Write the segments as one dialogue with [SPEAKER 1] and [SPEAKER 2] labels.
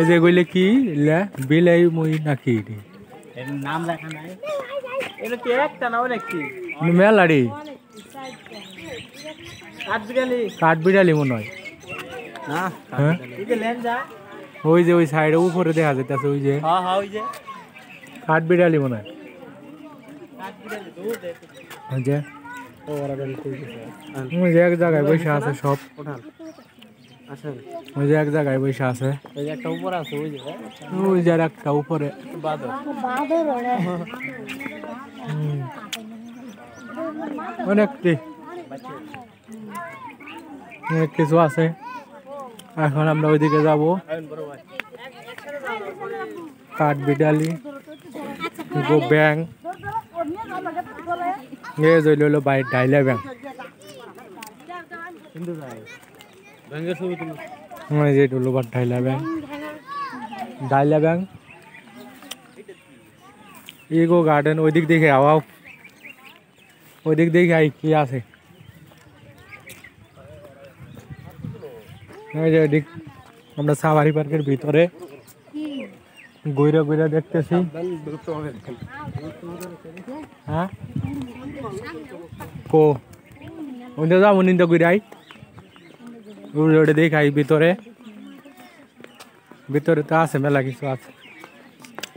[SPEAKER 1] এই যে কইলে কি লে বিলাই মই নাকি এর নাম লেখা নাই এটা কি একটা মেলাড়ি কাঠবিড়ালি মনে হয় হ্যাঁ? যে ওই যে ওই উপরে দেখা যাইতেছে ওই যে যে কাঠবিড়ালি মনে হয় এক জায়গায় বসে আছে সব ওই যে এক জায়গায় বসে আছে ওই যে একটা উপর আছে ওই যে ওই যে একটা উপরে বাদর বাদর অনেকটি অনেক কিছু আছে এখন আমরা ওইদিকে যাব
[SPEAKER 2] কাঠ বিডালি
[SPEAKER 1] ব্যাং এ জইল হলো বাইর ডাইলা ব্যাং ব্যাঙ্গেশও তুমি মানে এইটো লো বাদ ঢাইল্যাবে ঢাইল্যাব্যাং এইগো গার্ডেন ওইদিক দেখে আও ওদিক দেখে আই কিয়াছে এই যে দিক আমরা সাভারি পার্কের ভিতরে কি গইরা গইরা দেখতেছি হ্যাঁ কো ও তে যাও মনিnda গইরাই ওটা দেখাই ভিতরে ভিতরে তো আছে মেলা কিছু আছে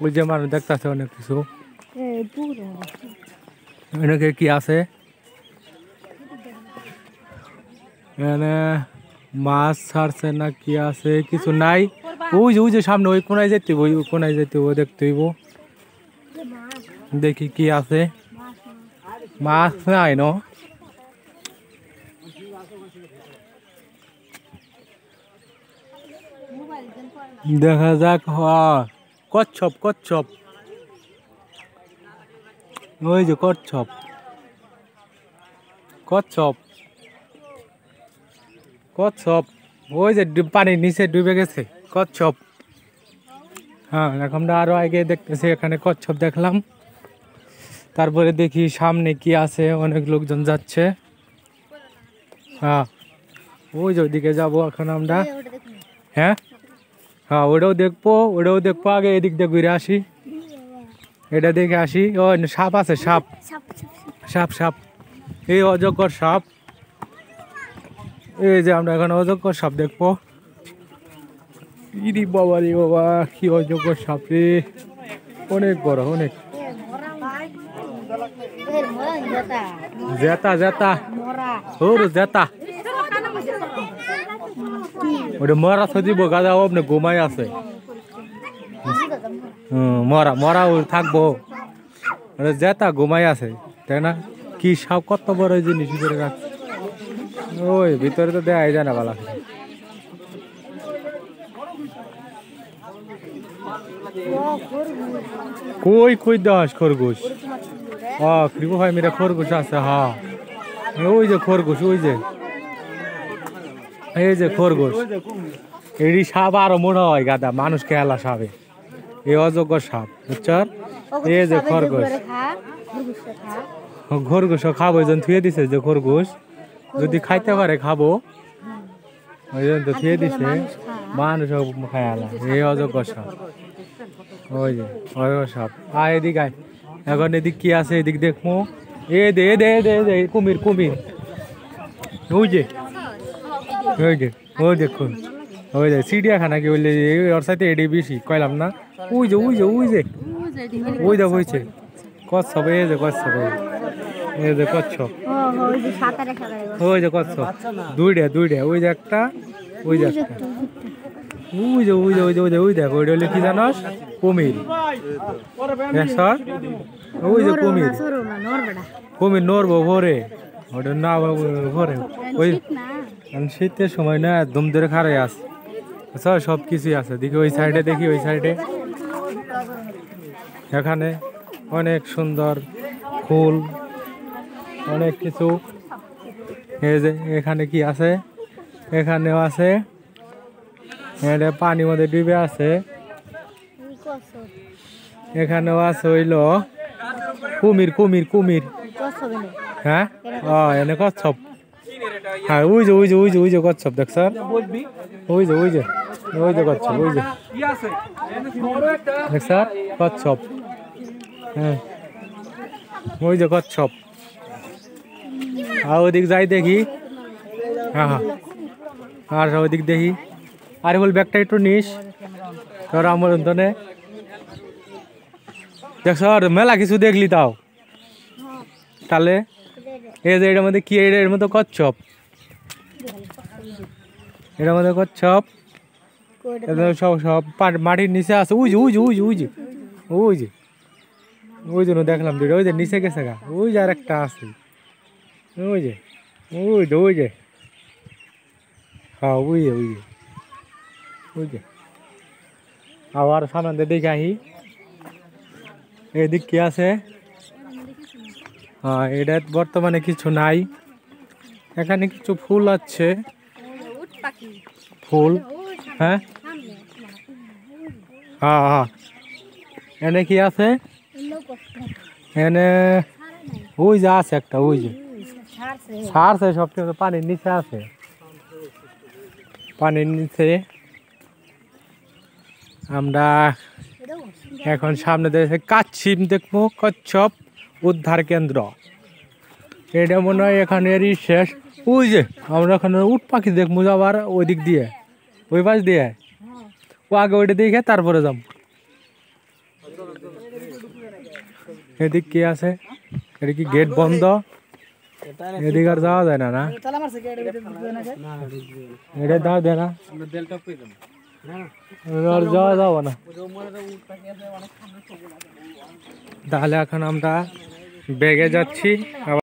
[SPEAKER 1] ওই যে মানুষ দেখতেছে অনেক কিছু অনেকে কি আছে এখানে মাছ ছাড়ছে না কি আছে কিছু নাই ওই যে ওই যে সামনে ওই কোনায় যেতে ওই কোনায় যেতে ও দেখতে হইব দেখি কি আছে মাছ নাই ন দেখা যাক কচ্ছপ কচ্ছপ ওই যে কচ্ছপ কচ্ছপ কচ্ছপ ওই যে পানির নিচে ডুবে গেছে কচ্ছপ হ্যাঁ এখন আরও আগে দেখতেছি এখানে কচ্ছপ দেখলাম তারপরে দেখি সামনে কি আছে অনেক লোকজন যাচ্ছে হ্যাঁ ওই যে ওইদিকে যাবো এখন আমরা হ্যাঁ হ্যাঁ ওটাও দেখবো ওটাও দেখবো আগে এদিক দিয়ে ঘুরে আসি এটা দেখে আসি ও সাপ আছে সাপ সাপ সাপ এই অজগর সাপ এই যে আমরা এখন অজগর সাপ দেখবো ইরি বাবা রে বাবা কি অজগর সাপ রে অনেক বড় অনেক জেতা জেতা ও জেতা ওটা মরা সজিব গাদা হোক না ঘুমাই আছে মরা মরা থাকবো ওটা জেতা ঘুমাই আছে তাই না কি সাপ কত বড় ওই জিনিস করে রাখছে ওই ভিতরে তো দেয় যায় না কই কই দাস খরগোশ হ্যাঁ কৃপু ভাই মেরা খরগোশ আছে হ্যাঁ ওই যে খরগোশ ওই যে এই যে খরগোশ এটি সাপ আরো মনে হয় গাদা মানুষ খেলা সাপে এই অযোগ্য সাপ বুঝছ এই যে খরগোশ খরগোশ খাবো এজন থুয়ে দিছে যে খরগোশ যদি খাইতে পারে খাবো ওই জন্য তো থুয়ে দিছে মানুষ খেয়ালা এই অযোগ্য সাপ ওই যে অযোগ্য সাপ আয় এদিক আয় এখন এদিক কি আছে এদিক দেখবো এ দে দে দে দে কুমির কুমির ওই যে ওই যে ও দেখুন ওই যে চিড়িয়াখানা কি বললে ওর সাথে এডি বেশি কইলাম না ওই যে ওই যে ওই যে ওই যে হয়েছে কচ্ছপ এই যে কচ্ছপ এই যে কচ্ছপ ওই যে কচ্ছপ দুইটা দুইটা ওই যে একটা ওই যে একটা ওই যে ওই যে ওই যে ওই যে ওই দেখ ওইটা হলে কি জানাস কুমির ওই যে কুমির কুমির নড়বো ভোরে ওটা না ভোরে ওই শীতের সময় না একদম ধরে খারাই আছে আচ্ছা সব কিছুই আছে দেখি ওই সাইডে দেখি ওই সাইডে এখানে অনেক সুন্দর ফুল অনেক কিছু এই যে এখানে কি আছে এখানেও আছে এটা পানির মধ্যে ডুবে আছে এখানেও আছে হইল কুমির কুমির কুমির হ্যাঁ ও এনে কচ্ছপ হ্যাঁ ওই যে ওই যে ওই যে ওই যে কচ্ছপ দেখ স্যার ওই যে ওই যে ওই যে কচ্ছপ ওই যে দেখ স্যার কচ্ছপ হ্যাঁ ওই যে কচ্ছপ আর ওদিক যাই দেখি হ্যাঁ হ্যাঁ আর ওদিক দেখি আর বল ব্যাগটা একটু নিস তোর আমার দেখ স্যার মেলা কিছু দেখলি তাও তাহলে এই যে এটার মধ্যে কি এর মধ্যে কচ্ছপ এটা মধ্যে কচ্ছপ সব সব মাটির নিচে আছে উজ উজ উজ উজ উজ ওই জন্য দেখলাম দিদি ওই যে নিচে গেছে গা ওই যে আর একটা আছে ওই যে ওই যে ওই যে হ্যাঁ ওই যে ওই যে ওই যে আবার সামনে দেখে আহি এদিক কি আছে হ্যাঁ এটা বর্তমানে কিছু নাই এখানে কিছু ফুল আছে ফুল হ্যাঁ হ্যাঁ হ্যাঁ এনে কি আছে এনে ওই যে আছে একটা ওই যে সারছে সব পানির নিচে আছে পানির নিচে আমরা এখন সামনে দেখে কাচ্ছিম দেখবো কচ্ছপ উদ্ধার কেন্দ্র এটা মনে হয় এখানেরই শেষ ওই যে আমরা ওখানে উট পাখি দেখবো আবার ওই দিক দিয়ে ওই পাশ দিয়ে ও আগে ওইটা দেখে তারপরে যাব এদিক কে আছে এটা কি গেট বন্ধ এদিক আর যাওয়া যায় না না এটা দাও দে না আর যাওয়া যাব না তাহলে এখন আমরা ব্যাগে যাচ্ছি